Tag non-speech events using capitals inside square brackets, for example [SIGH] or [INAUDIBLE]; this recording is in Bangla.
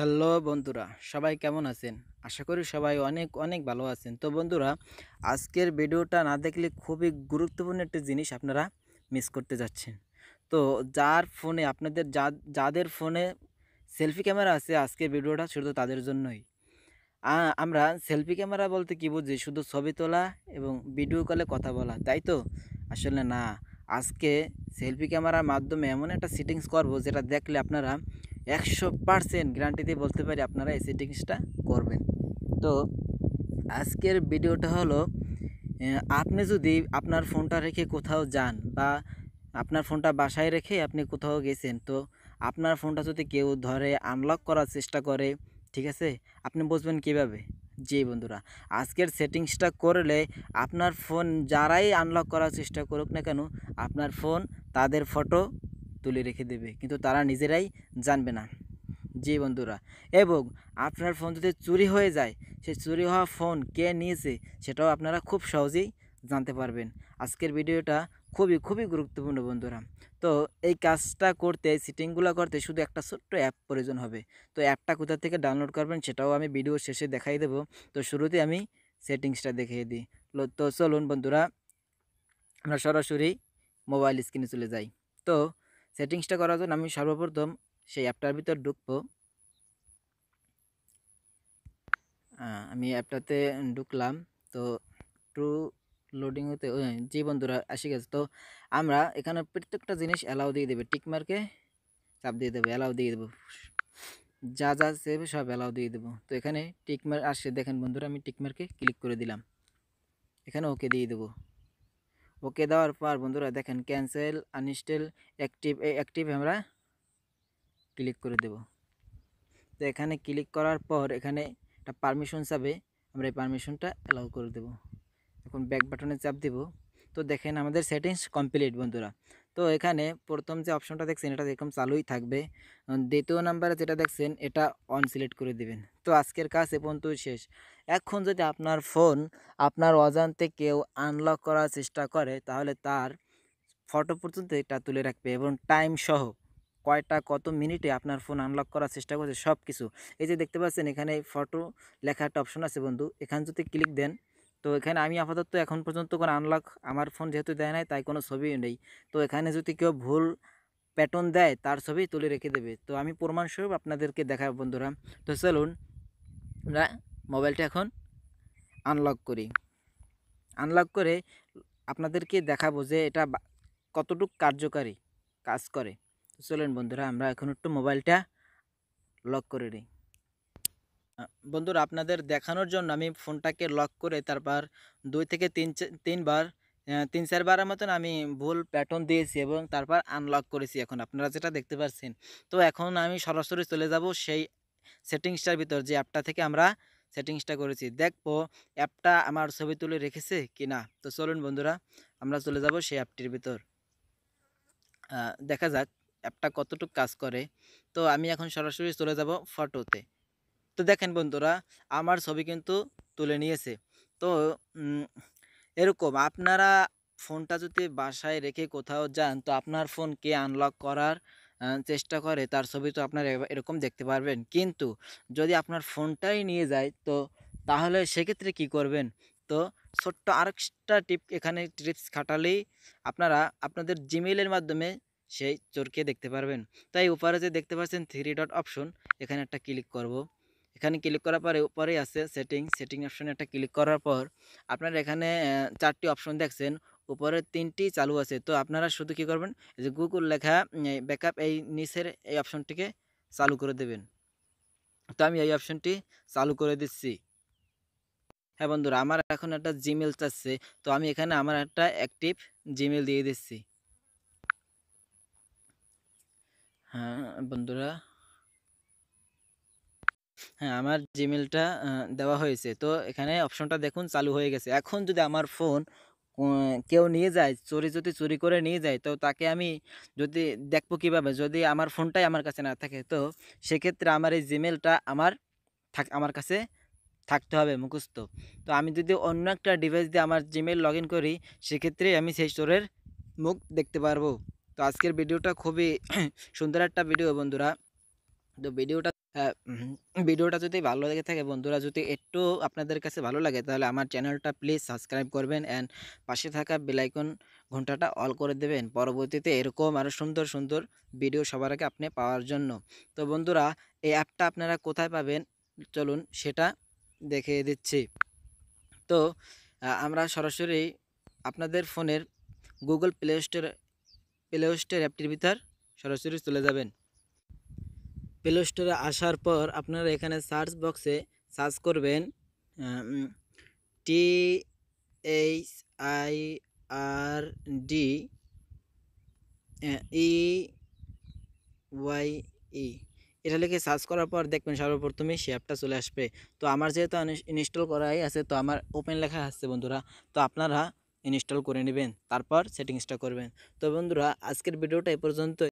হ্যালো বন্ধুরা সবাই কেমন আছেন আশা করি সবাই অনেক অনেক ভালো আছেন তো বন্ধুরা আজকের ভিডিওটা না দেখলে খুবই গুরুত্বপূর্ণ একটি জিনিস আপনারা মিস করতে যাচ্ছেন তো যার ফোনে আপনাদের যা যাদের ফোনে সেলফি ক্যামেরা আছে আজকের ভিডিওটা শুধু তাদের জন্যই আমরা সেলফি ক্যামেরা বলতে কী বুঝি শুধু ছবি তোলা এবং ভিডিও কলে কথা বলা তাই তো আসলে না আজকে সেলফি ক্যামেরার মাধ্যমে এমন একটা সেটিংস করব যেটা দেখলে আপনারা একশো পারসেন্ট গ্যারান্টিতে বলতে পারি আপনারা এসি সেটিংসটা করবেন তো আজকের ভিডিওটা হলো আপনি যদি আপনার ফোনটা রেখে কোথাও যান বা আপনার ফোনটা বাসায় রেখে আপনি কোথাও গেছেন তো আপনার ফোনটা যদি কেউ ধরে আনলক করার চেষ্টা করে ঠিক আছে আপনি বুঝবেন কিভাবে জি বন্ধুরা আজকের সেটিংসটা করলে আপনার ফোন যারাই আনলক করার চেষ্টা করুক না কেন আপনার ফোন তাদের ফটো তুলে রেখে দেবে কিন্তু তারা নিজেরাই জানবে না জি বন্ধুরা এবং আপনার ফোন যদি চুরি হয়ে যায় সে চুরি হওয়া ফোন কে নিয়েছে সেটাও আপনারা খুব সহজেই জানতে পারবেন আজকের ভিডিওটা খুবই খুবই গুরুত্বপূর্ণ বন্ধুরা তো এই কাজটা করতে সিটিংগুলো করতে শুধু একটা ছোট্ট অ্যাপ প্রয়োজন হবে তো অ্যাপটা কোথা থেকে ডাউনলোড করবেন সেটাও আমি ভিডিওর শেষে দেখাই দেব তো শুরুতে আমি সেটিংসটা দেখিয়ে দিই তো চলুন বন্ধুরা আমরা সরাসরি মোবাইল স্ক্রিনে চলে যাই তো সেটিংসটা করার জন্য আমি সর্বপ্রথম সেই অ্যাপটার ভিতর ঢুকবো আমি অ্যাপটাতে ঢুকলাম তো ট্রু লোডিং হতে জি বন্ধুরা আসে গেছে তো আমরা এখানে প্রত্যেকটা জিনিস অ্যালাউ দিয়ে দেবে টিকমার্কে চাপ দিয়ে দেবো অ্যালাউ দিয়ে দেবো যা যা সেব সব অ্যালাউ দিয়ে দেবো তো এখানে টিকমার্ক আসছে দেখেন বন্ধুরা আমি টিকমার্কে ক্লিক করে দিলাম এখানে ওকে দিয়ে দেবো ওকে দেওয়ার পর বন্ধুরা দেখেন ক্যান্সেল আনইনস্টল অ্যাক্টিভ এই অ্যাক্টিভ আমরা ক্লিক করে দেব তো এখানে ক্লিক করার পর এখানে একটা পারমিশন চাবে আমরা এই পারমিশনটা অ্যালাউ করে দেব এখন ব্যাক বাটনে চাপ দেব তো দেখেন আমাদের সেটিংস কমপ্লিট বন্ধুরা তো এখানে প্রথম যে অপশনটা দেখছেন এটা এরকম চালুই থাকবে দ্বিতীয় নাম্বারে যেটা দেখছেন এটা অন সিলেক্ট করে দিবেন তো আজকের কাজ এ পর্যন্তই শেষ এখন যদি আপনার ফোন আপনার অজান্তে কেউ আনলক করার চেষ্টা করে তাহলে তার ফটো পর্যন্ত এটা তুলে রাখবে এবং টাইম সহ কয়টা কত মিনিটে আপনার ফোন আনলক করার চেষ্টা করছে সব কিছু এই যে দেখতে পাচ্ছেন এখানে ফটো লেখা একটা অপশন আছে বন্ধু এখানে যদি ক্লিক দেন তো এখানে আমি আপাতত এখন পর্যন্ত কোনো আনলক আমার ফোন যেহেতু দেয় নাই তাই কোনো ছবি নেই তো এখানে যদি কেউ ভুল প্যাটার্ন দেয় তার ছবি তুলে রেখে দেবে তো আমি প্রমাণস্বরূপ আপনাদেরকে দেখাবো বন্ধুরা তো চলুন আমরা মোবাইলটা এখন আনলক করি আনলক করে আপনাদেরকে দেখাবো যে এটা কতটুকু কার্যকারী কাজ করে চলেন বন্ধুরা আমরা এখন একটু মোবাইলটা লক করে নিই বন্ধুরা আপনাদের দেখানোর জন্য আমি ফোনটাকে লক করে তারপর দুই থেকে তিন তিনবার তিন চারবারের মতন আমি ভুল প্যাটার্ন দিয়েছি এবং তারপর আনলক করেছি এখন আপনারা যেটা দেখতে পাচ্ছেন তো এখন আমি সরাসরি চলে যাব সেই সেটিংসটার ভিতর যে অ্যাপটা থেকে আমরা সেটিংসটা করেছি দেখবো অ্যাপটা আমার ছবি তুলে রেখেছে কি না তো চলুন বন্ধুরা আমরা চলে যাব সেই অ্যাপটির ভিতর দেখা যাক অ্যাপটা কতটুকু কাজ করে তো আমি এখন সরাসরি চলে যাব ফটোতে তো দেখেন বন্ধুরা আমার ছবি কিন্তু তুলে নিয়েছে তো এরকম আপনারা ফোনটা যদি বাসায় রেখে কোথাও যান তো আপনার ফোনকে আনলক করার চেষ্টা করে তার ছবি তো আপনারা এরকম দেখতে পারবেন কিন্তু যদি আপনার ফোনটাই নিয়ে যায় তো তাহলে সেক্ষেত্রে কি করবেন তো ছোট্ট আরেকটা টিপ এখানে টিপস খাটালেই আপনারা আপনাদের জিমেলের মাধ্যমে সেই চোরকে দেখতে পারবেন তাই উপরে যে দেখতে পাচ্ছেন থ্রি ডট অপশন এখানে একটা ক্লিক করব। এখানে ক্লিক করার পরে উপরেই আছে সেটিং সেটিং অপশনে একটা ক্লিক করার পর আপনারা এখানে চারটি অপশন দেখছেন উপরের তিনটি চালু আছে তো আপনারা শুধু কি করবেন যে গুগল লেখা ব্যাকআপ এই নিচের এই অপশনটিকে চালু করে দেবেন তো আমি এই অপশনটি চালু করে দিচ্ছি হ্যাঁ বন্ধুরা আমার এখন একটা জিমেল চাচ্ছে তো আমি এখানে আমার একটা অ্যাক্টিভ জিমেল দিয়ে দিচ্ছি হ্যাঁ বন্ধুরা হ্যাঁ আমার জিমেলটা দেওয়া হয়েছে তো এখানে অপশনটা দেখুন চালু হয়ে গেছে এখন যদি আমার ফোন কেউ নিয়ে যায় চুরি যদি চুরি করে নিয়ে যায় তো তাকে আমি যদি দেখবো কীভাবে যদি আমার ফোনটাই আমার কাছে না থাকে তো সেক্ষেত্রে আমার এই জিমেলটা আমার থাক আমার কাছে থাকতে হবে মুখস্ত তো আমি যদি অন্য একটা ডিভাইস দিয়ে আমার জিমেল লগ করি সেক্ষেত্রে আমি সেই স্টোরের মুখ দেখতে পারবো তো আজকের ভিডিওটা খুবই [CLEARS THROAT] সুন্দর একটা ভিডিও বন্ধুরা তো ভিডিওটা ভিডিওটা যদি ভালো লেগে থাকে বন্ধুরা যদি একটু আপনাদের কাছে ভালো লাগে তাহলে আমার চ্যানেলটা প্লিজ সাবস্ক্রাইব করবেন অ্যান্ড পাশে থাকা বেলাইকন ঘন্টাটা অল করে দেবেন পরবর্তীতে এরকম আরও সুন্দর সুন্দর ভিডিও সবার আগে আপনি পাওয়ার জন্য তো বন্ধুরা এই অ্যাপটা আপনারা কোথায় পাবেন চলুন সেটা দেখে দিচ্ছি তো আমরা সরাসরি আপনাদের ফোনের Google play store play store অ্যাপটির ভিতর সরাসরি চলে যাবেন প্লে স্টোরে আসার পর আপনারা এখানে সার্চ বক্সে সার্চ করবেন T H I R D E Y E এটা লিখে সার্চ করার পর দেখবেন সর্বপ্রথমে সে অ্যাপটা চলে আসবে তো আমার যেহেতু ইনস্টল করাই আছে তো আমার ওপেন লেখা আসছে বন্ধুরা তো আপনারা ইনস্টল করে নেবেন তারপর সেটিংসটা করবেন তো বন্ধুরা আজকের ভিডিওটা এ পর্যন্ত